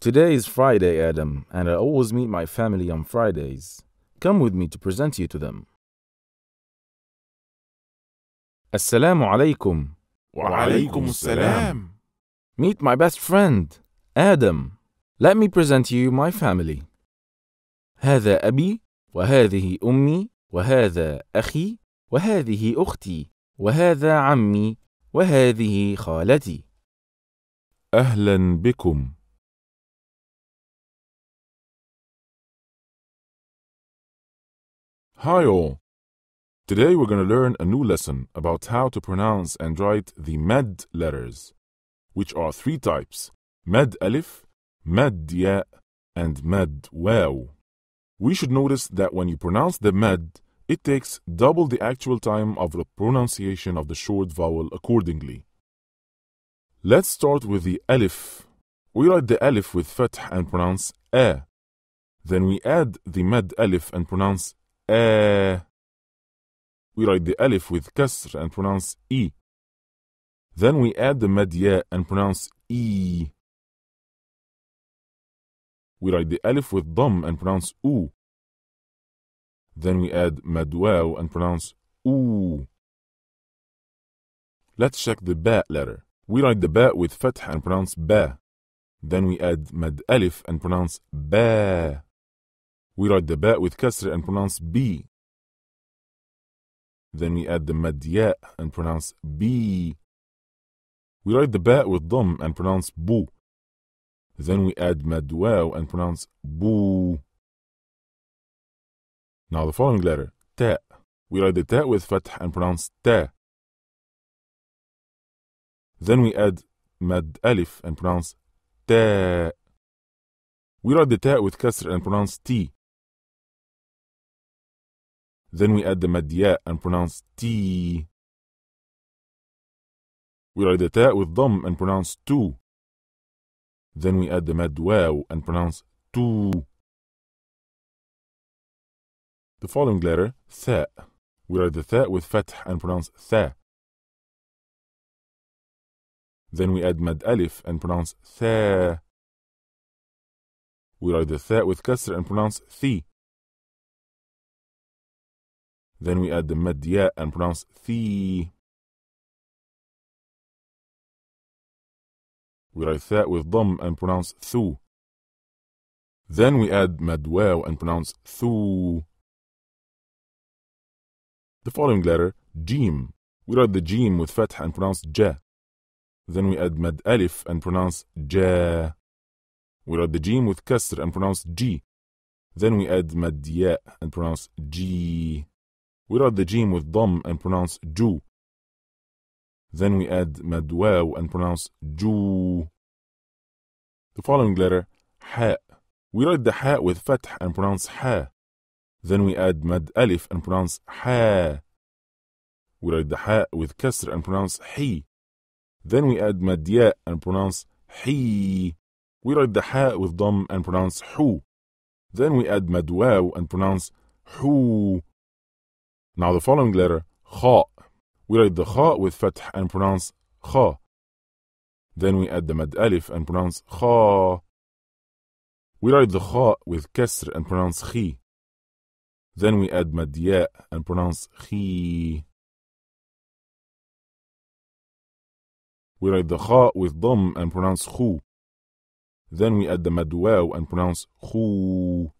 Today is Friday, Adam, and I always meet my family on Fridays. Come with me to present you to them. Assalamu alaikum. Wa alaikum assalam. Meet my best friend, Adam. Let me present you my family. هذا أبي، وهذه أمي، وهذا أخي، وهذه أختي، وهذا عمي، وهذه خالتي. أهلا بكم. Hi all! Today we're going to learn a new lesson about how to pronounce and write the med letters, which are three types med alif, med ya, and med waw. We should notice that when you pronounce the med, it takes double the actual time of the pronunciation of the short vowel accordingly. Let's start with the alif. We write the alif with fath and pronounce a. Then we add the med alif and pronounce we write the alif with kasr and pronounce e. Then we add the madya and pronounce e. We write the alif with dom and pronounce u. Then we add madwaw and pronounce u. Let's check the ba letter. We write the ba with fath and pronounce ba. Then we add mad alif and pronounce ba. We write the ba with kasr and pronounce b. Then we add the mad ya and pronounce b. We write the ba with dom and pronounce bu. Then we add mad waw and pronounce bu. Now the following letter, ta. We write the ta with fath and pronounce ta. Then we add mad alif and pronounce ta. We write the ta with kasr and pronounce t. Then we add the mad ya and pronounce T. We write the ta with dom and pronounce tu. Then we add the mad waw and pronounce tu. The following letter, tha. We write the tha with fath and pronounce tha. Then we add mad alif and pronounce tha. We write the tha with kasr and pronounce thi. Then we add the mad ya and pronounce the. We write that with dum and pronounce thu. Then we add mad waw and pronounce thu. The following letter, jim. We write the jim with fath and pronounce ja. Then we add mad alif and pronounce ja. We write the jim with kasr and pronounce g. Then we add mad ya and pronounce g. We write the jim with dom and pronounce ju. Then we add madwaw and pronounce ju. The following letter, ha. We write the ha with fath and pronounce ha. Then we add mad alif and pronounce ha. We write the ha with kasr and pronounce he. Then we add mad ya and pronounce he. We write the ha with dom and pronounce hu. Then we add mad and pronounce hu. Now the following letter, kha. We write the kha with fath and pronounce kha. Then we add the mad alif and pronounce kha. We write the kha with kasr and pronounce khi. Then we add mad ya and pronounce khi. We write the kha with dom and pronounce khu. Then we add the mad waw and pronounce khu.